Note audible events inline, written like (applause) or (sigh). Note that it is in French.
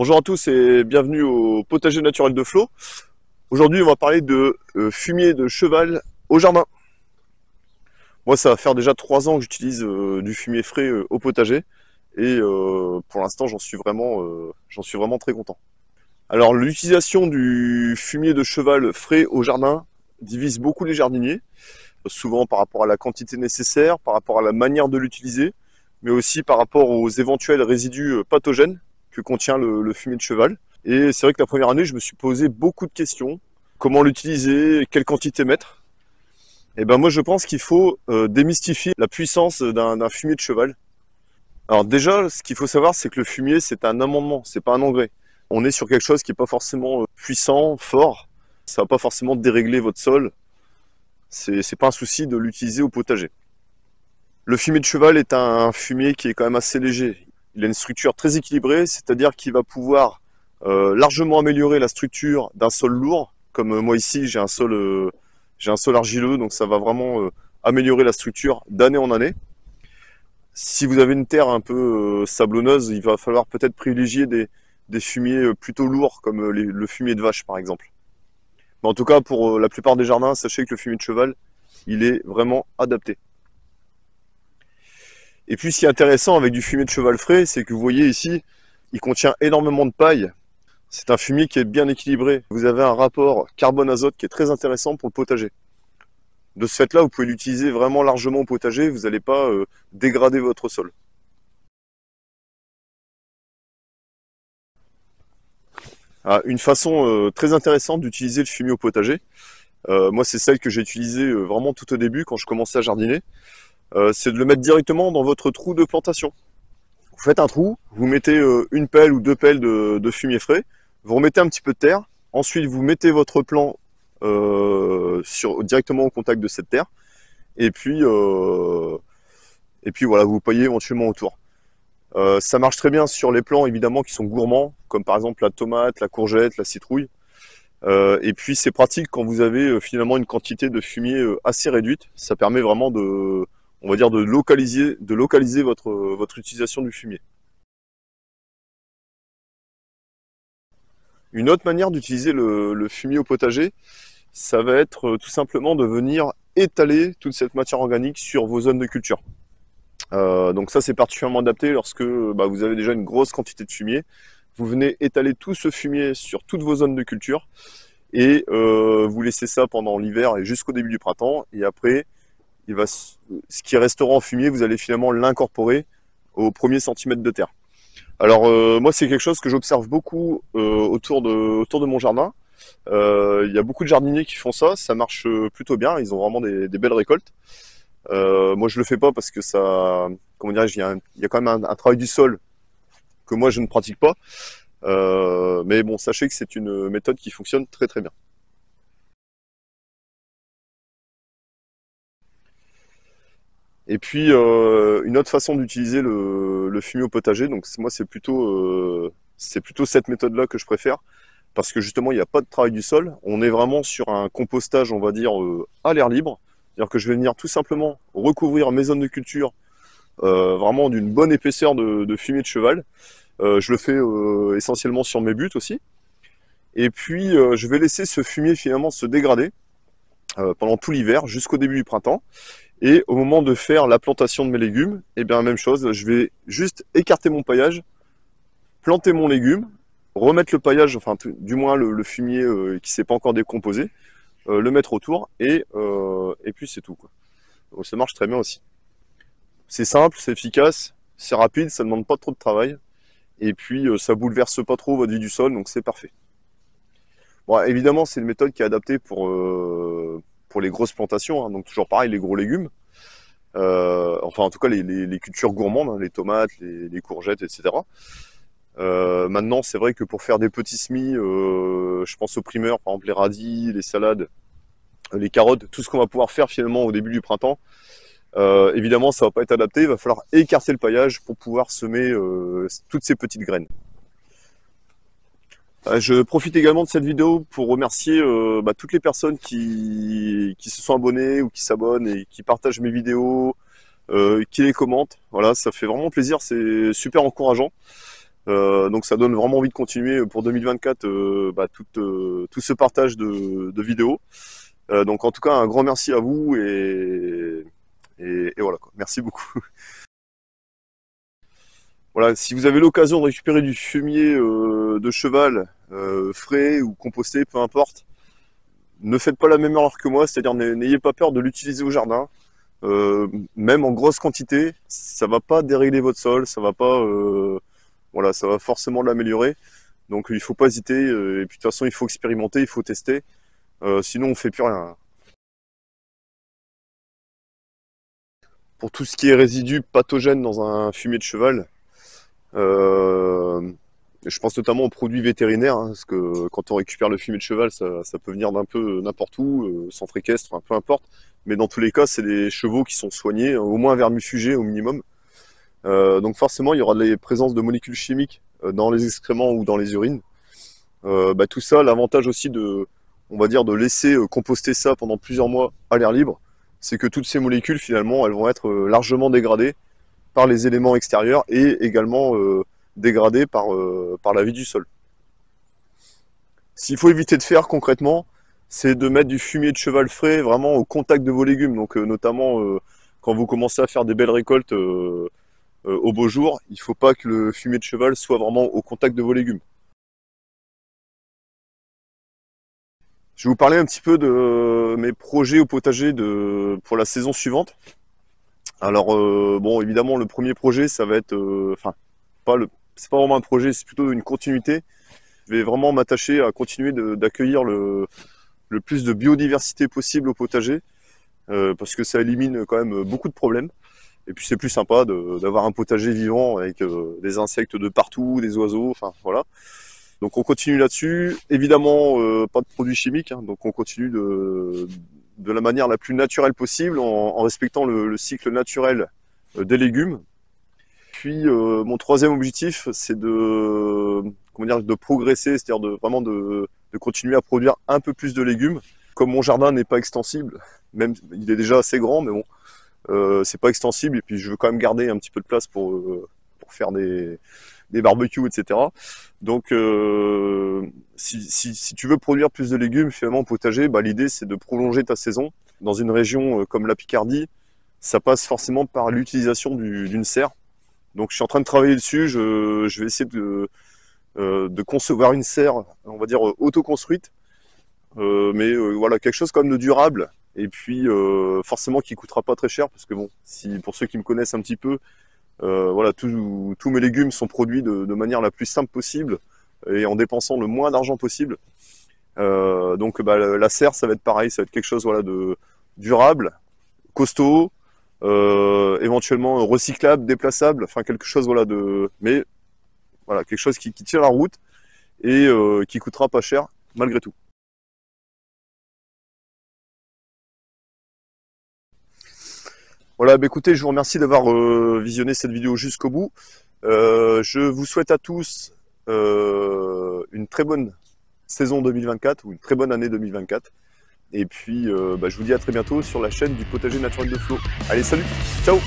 Bonjour à tous et bienvenue au potager naturel de Flo. Aujourd'hui, on va parler de euh, fumier de cheval au jardin. Moi, ça va faire déjà trois ans que j'utilise euh, du fumier frais euh, au potager et pour l'instant, j'en suis j'en suis vraiment très content. Alors, l'utilisation du fumier de cheval frais au jardin divise beaucoup les jardiniers, souvent par rapport à la quantité nécessaire, par rapport à la manière de l'utiliser, mais aussi par rapport aux éventuels résidus pathogènes que contient le, fumier de cheval. Et c'est vrai que la première année, je me suis posé beaucoup de questions. Comment l'utiliser Quelle quantité mettre Et eh ben moi, je pense qu'il faut euh, démystifier la puissance d'un fumier de cheval. Alors déjà, ce qu'il faut savoir, c'est que le fumier, c'est un amendement, c'est pas un engrais. On est sur quelque chose qui n'est pas forcément euh, puissant, fort. Ça va pas forcément dérégler votre sol. C'est pas un souci de l'utiliser au potager. Le fumier de cheval est un fumier qui est quand même assez léger. Il a une structure très équilibrée, c'est-à-dire qu'il va pouvoir euh, largement améliorer la structure d'un sol lourd. Comme euh, moi ici, euh, j'ai un sol, argileux, donc ça va vraiment améliorer la structure d'année en année. Si vous avez une terre un peu sablonneuse, il va falloir peut-être privilégier des, fumiers plutôt lourds, comme le fumier de vache par exemple. Mais en tout cas, pour la plupart des jardins, sachez que le fumier de cheval, il est vraiment adapté. Et puis, ce qui est intéressant avec du fumier de cheval frais, c'est que vous voyez ici, il contient énormément de paille. C'est un fumier qui est bien équilibré. Vous avez un rapport carbone-azote qui est très intéressant pour le potager. De ce fait-là, vous pouvez l'utiliser vraiment largement au potager, vous n'allez pas euh, dégrader votre sol. Ah, une façon euh, très intéressante d'utiliser le fumier au potager, euh, moi c'est celle que j'ai utilisée vraiment tout au début quand je commençais à jardiner. Euh, c'est de le mettre directement dans votre trou de plantation. Vous faites un trou, vous mettez euh, une pelle ou deux pelles de, fumier frais, vous remettez un petit peu de terre, ensuite vous mettez votre plant euh, directement au contact de cette terre, et puis, et puis voilà, vous paillez éventuellement autour. ça marche très bien sur les plants évidemment qui sont gourmands, comme par exemple la tomate, la courgette, la citrouille. et puis c'est pratique quand vous avez finalement une quantité de fumier assez réduite. Ça permet vraiment de, on va dire de localiser, de localiser votre, utilisation du fumier. Une autre manière d'utiliser le, fumier au potager, ça va être euh, tout simplement de venir étaler toute cette matière organique sur vos zones de culture. Euh, donc ça c'est particulièrement adapté lorsque bah, vous avez déjà une grosse quantité de fumier. Vous venez étaler tout ce fumier sur toutes vos zones de culture et euh, vous laissez ça pendant l'hiver et jusqu'au début du printemps. Et après, ce qui restera en fumier, vous allez finalement l'incorporer au premier centimètre de terre. Alors euh, moi, c'est quelque chose que j'observe beaucoup euh, autour, de, de mon jardin. Euh, il y a beaucoup de jardiniers qui font ça, ça marche plutôt bien, ils ont vraiment des, belles récoltes. moi, je le fais pas parce que ça, comment dirais il y, a quand même un, travail du sol que moi je ne pratique pas. mais bon, sachez que c'est une méthode qui fonctionne très très bien. Et puis euh, une autre façon d'utiliser le, fumier au potager, donc moi euh, c'est plutôt cette méthode-là que je préfère parce que justement il n'y a pas de travail du sol. On est vraiment sur un compostage, on va dire euh, à l'air libre, c'est-à-dire que je vais venir tout simplement recouvrir mes zones de culture vraiment d'une bonne épaisseur de, de fumier de cheval. je le fais essentiellement sur mes buts aussi. Et puis je vais laisser ce fumier finalement se dégrader pendant tout l'hiver jusqu'au début du printemps. Et au moment de faire la plantation de mes légumes, eh bien même chose, je vais juste écarter mon paillage, planter mon légume, remettre le paillage, enfin du moins le, fumier qui euh, qui s'est pas encore décomposé, euh, le mettre autour et, euh, puis c'est tout. Oh, ça marche très bien aussi. C'est simple, c'est efficace, c'est rapide, ça ne demande pas trop de travail. Et puis ça bouleverse pas trop votre vie du sol, donc c'est parfait. Bon, évidemment, c'est une méthode qui est adaptée pour, pour les grosses plantations, hein, donc toujours pareil, les gros légumes. Euh, enfin en tout cas les, cultures gourmandes, hein, les tomates, les, courgettes, etc. Euh, maintenant, c'est vrai que pour faire des petits semis, euh, je pense aux primeurs, par exemple les radis, les salades, les carottes, tout ce qu'on va pouvoir faire finalement au début du printemps. évidemment, ça va pas être adapté. Il va falloir écarter le paillage pour pouvoir semer toutes ces petites graines. Euh, je profite également de cette vidéo pour remercier euh, bah, toutes les personnes qui, se sont abonnées ou qui s'abonnent et qui partagent mes vidéos, euh, qui les commentent. Voilà, ça fait vraiment plaisir, c'est super encourageant. donc ça donne vraiment envie de continuer pour 2024 bah, tout, ce partage de, vidéos. donc en tout cas, un grand merci à vous et, et voilà. Quoi. Merci beaucoup. (laughs) si vous avez l'occasion de récupérer du fumier euh, de cheval euh, frais ou composté, peu importe, ne faites pas la même erreur que moi, c'est-à-dire n'ayez pas peur de l'utiliser au jardin. Euh, même en grosse quantité, ça ne va pas dérégler votre sol, ça va voilà, ça va forcément l'améliorer. Donc il faut pas hésiter. et puis de toute façon, il faut expérimenter, il faut tester. sinon, on fait plus rien. Pour tout ce qui est résidus pathogènes dans un fumier de cheval, euh, je pense notamment aux produits vétérinaires, hein, parce que quand on récupère le fumet de cheval, ça, peut venir d'un peu n'importe où, centre euh, équestre, un hein, peu importe. Mais dans tous les cas, c'est des chevaux qui sont soignés, au moins vermifugés au minimum. Euh, donc forcément, il y aura des présences de molécules chimiques dans les excréments ou dans les urines. Bah, tout ça, l'avantage aussi de, on va dire, de laisser composter ça pendant plusieurs mois à l'air libre, c'est que toutes ces molécules, finalement, elles vont être largement dégradées par les éléments extérieurs et également euh, dégradé euh, par, la vie du sol. S'il faut éviter de faire concrètement, c'est de mettre du fumier de cheval frais vraiment au contact de vos légumes. Donc euh, notamment quand vous commencez à faire des belles récoltes au beau jour, il ne faut pas que le fumier de cheval soit vraiment au contact de vos légumes. Je vais vous parler un petit peu de mes projets au potager pour la saison suivante. Alors euh, bon, évidemment, le premier projet, ça va être, euh, enfin, pas le, c'est pas vraiment un projet, c'est plutôt une continuité. Je vais vraiment m'attacher à continuer d'accueillir le, plus de biodiversité possible au potager, euh, parce que ça élimine quand même beaucoup de problèmes. Et puis c'est plus sympa d'avoir un potager vivant avec des insectes de partout, des oiseaux, enfin voilà. Donc on continue là-dessus. Évidemment, pas de produits chimiques, hein, donc on continue de de la manière la plus naturelle possible, en, respectant le, cycle naturel euh, des légumes. Puis euh, mon troisième objectif, c'est de, comment de progresser, c'est-à-dire de, vraiment de, continuer à produire un peu plus de légumes. Comme mon jardin n'est pas extensible, même il est déjà assez grand, mais bon, euh, c'est pas extensible. Et puis je veux quand même garder un petit peu de place pour faire des, des barbecues, etc. Donc, euh, si, tu veux produire plus de légumes finalement potager, bah, l'idée c'est de prolonger ta saison. Dans une région euh, comme la Picardie, ça passe forcément par l'utilisation d'une serre. Donc, je suis en train de travailler dessus. Je, vais essayer euh, de, concevoir une serre, on va dire autoconstruite, construite, mais voilà quelque chose comme de durable et puis forcément qui coûtera pas très cher parce que bon pour ceux qui me connaissent un petit peu euh, voilà, tous mes légumes sont produits de, manière la plus simple possible et en dépensant le moins d'argent possible. Euh, donc bah, la, serre, ça va être pareil, ça va être quelque chose voilà, de durable, costaud, euh, éventuellement recyclable, déplaçable, enfin quelque chose voilà de, mais voilà quelque chose qui, tient la route et qui coûtera pas cher malgré tout. Voilà, bah, écoutez, je vous remercie d'avoir euh, visionné cette vidéo jusqu'au bout. Euh, je vous souhaite à tous euh, une très bonne saison 2024 ou une très bonne année 2024. Et puis, bah, je vous dis à très bientôt sur la chaîne du potager naturel de Flo. Allez, salut, ciao